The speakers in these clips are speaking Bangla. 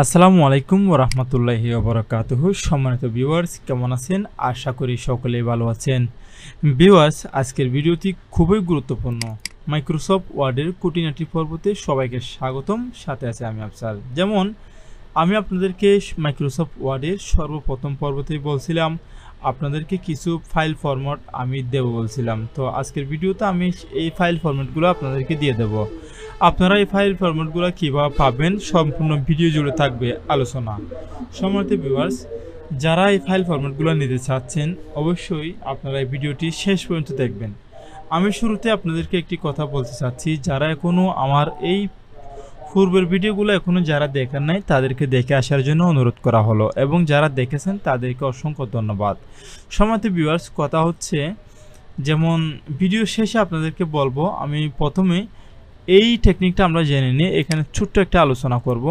আসসালামু আলাইকুম রহমতুল্লাহি ওবরাকাতুহু সম্মানিত ভিউয়ার্স কেমন আছেন আশা করি সকলে ভালো আছেন ভিউয়ার্স আজকের ভিডিওটি খুবই গুরুত্বপূর্ণ মাইক্রোসফট ওয়ার্ডের কুটিনাটি পর্বতে সবাইকে স্বাগতম সাথে আছে আমি আফসার যেমন আমি আপনাদেরকে মাইক্রোসফট ওয়ার্ডের সর্বপ্রথম পর্বতে বলছিলাম আপনাদেরকে কিছু ফাইল ফরম্যাট আমি দেব বলছিলাম তো আজকের ভিডিওতে আমি এই ফাইল ফরম্যাটগুলো আপনাদেরকে দিয়ে দেব আপনারা এই ফাইল ফরম্যাটগুলো কীভাবে পাবেন সম্পূর্ণ ভিডিও জুড়ে থাকবে আলোচনা সমার্থী ভিউয়ার্স যারা এই ফাইল ফরম্যাটগুলো নিতে চাচ্ছেন অবশ্যই আপনারা এই ভিডিওটি শেষ পর্যন্ত দেখবেন আমি শুরুতে আপনাদেরকে একটি কথা বলতে চাচ্ছি যারা এখনও আমার এই পূর্বের ভিডিওগুলো এখনও যারা দেখার নাই তাদেরকে দেখে আসার জন্য অনুরোধ করা হলো এবং যারা দেখেছেন তাদেরকে অসংখ্য ধন্যবাদ সমাতে ভিউয়ার্স কথা হচ্ছে যেমন ভিডিও শেষে আপনাদেরকে বলবো আমি প্রথমে এই টেকনিকটা আমরা জেনে নিয়ে এখানে ছোট্ট একটা আলোচনা করব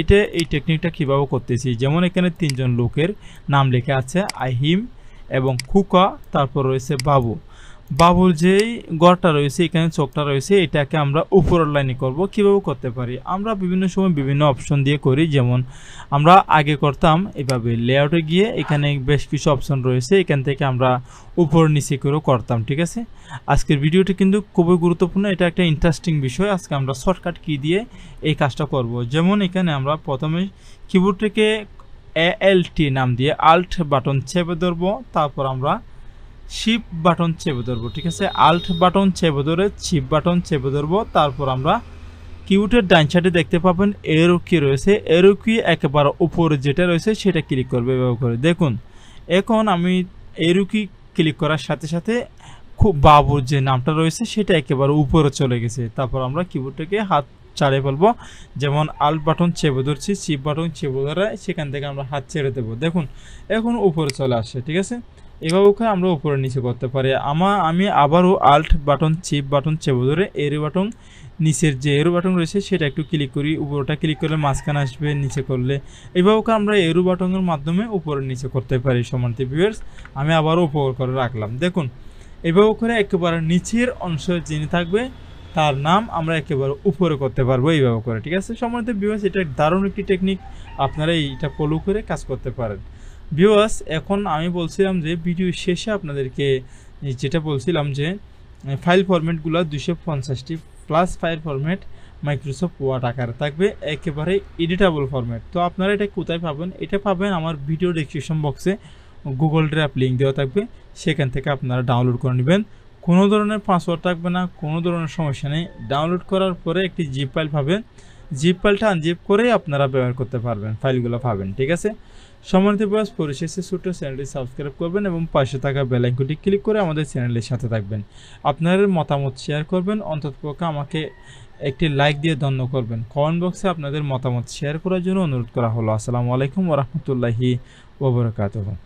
এটা এই টেকনিকটা কীভাবে করতেছি যেমন এখানে তিনজন লোকের নাম লেখা আছে আহিম এবং খুকা তারপর রয়েছে বাবু বাবুর যেই গড়টা রয়েছে এখানে চোখটা রয়েছে এটাকে আমরা উপরের লাইনে করব কিভাবে করতে পারি আমরা বিভিন্ন সময় বিভিন্ন অপশন দিয়ে করি যেমন আমরা আগে করতাম এভাবে লেআউটে গিয়ে এখানে বেশ কিছু অপশন রয়েছে এখান থেকে আমরা উপর নিচে করেও করতাম ঠিক আছে আজকের ভিডিওটি কিন্তু খুবই গুরুত্বপূর্ণ এটা একটা ইন্টারেস্টিং বিষয় আজকে আমরা শর্টকাট কি দিয়ে এই কাজটা করব যেমন এখানে আমরা প্রথমে কিবোর্ডটিকে এ এল টি নাম দিয়ে আল্ট বাটন চেপে ধরবো তারপর আমরা শিপ বাটন চেপে ধরবো ঠিক আছে আল্ট বাটন চেপে ধরে শিপ বাটন চেপে ধরবো তারপর আমরা কিউটের ডান সাইডে দেখতে পাবেন এরো কি রয়েছে এরো কি একেবারে উপরে যেটা রয়েছে সেটা ক্লিক করবে ব্যবহার করে দেখুন এখন আমি এরো কি ক্লিক করার সাথে সাথে খুব বাবুর যে নামটা রয়েছে সেটা একেবারে উপরে চলে গেছে তারপর আমরা কিবোর্ডটাকে হাত চালিয়ে ফেলবো যেমন আল্ট বাটন চেপে ধরছি চিপ বাটন চেপে ধরে সেখান থেকে আমরা হাত ছেড়ে দেবো দেখুন এখন উপরে চলে আসে ঠিক আছে এভাবে ওখানে আমরা উপরে নিচে করতে পারি আমা আমি আবারও আল্ট বাটন চিপ বাটন চেপে ধরে এর বাটন নিচের যে এরো বাটন রয়েছে সেটা একটু ক্লিক করি উপরটা ক্লিক করলে মাঝখানে আসবে নিচে করলে এভাবে আমরা এরো বাটনের মাধ্যমে উপরে নিচে করতে পারি সমান্তি ভিউয়ার্স আমি আবারও উপর করে রাখলাম দেখুন এভাবে করে একেবারে নিচের অংশ যিনি থাকবে তার নাম আমরা একেবারে উপরে করতে পারবো এইভাবে করে ঠিক আছে সমান্তি ভিউয়ার্স এটা দারুণ একটি টেকনিক আপনারা এইটা ফলো করে কাজ করতে পারেন ভিউয়ার্স এখন আমি বলছিলাম যে ভিডিও শেষে আপনাদেরকে যেটা বলছিলাম যে ফাইল ফরম্যাটগুলো দুশো পঞ্চাশটি plus file format Microsoft Word আকারে থাকবে একেবারে এডিটেবল ফরম্যাট তো আপনারা এটা কোথায় পাবেন এটা পাবেন আমার ভিডিও ডিসক্রিপশন বক্সে গুগল ড্রাইভ লিঙ্ক দেওয়া থাকবে সেখান থেকে আপনারা ডাউনলোড করে নেবেন কোনো ধরনের পাসওয়ার্ড থাকবে না কোনো ধরনের সমস্যা নেই ডাউনলোড করার পরে একটি জিপ ফাইল পাবেন জিপ ফাইলটা আনজিপ করেই আপনারা ব্যবহার করতে পারবেন ফাইলগুলো পাবেন ঠিক আছে সম্মানিত বয়স পরিশেষে ছোট্ট চ্যানেলটি সাবস্ক্রাইব করবেন এবং পাশে থাকা বেলাইকনটি ক্লিক করে আমাদের চ্যানেলের সাথে থাকবেন আপনাদের মতামত শেয়ার করবেন অন্ততপক্ষে আমাকে একটি লাইক দিয়ে ধন্য করবেন কমেন্ট বক্সে আপনাদের মতামত শেয়ার করার জন্য অনুরোধ করা হলো আসসালামু আলাইকুম ওরহমতুল্লাহি ওবরাকাতহ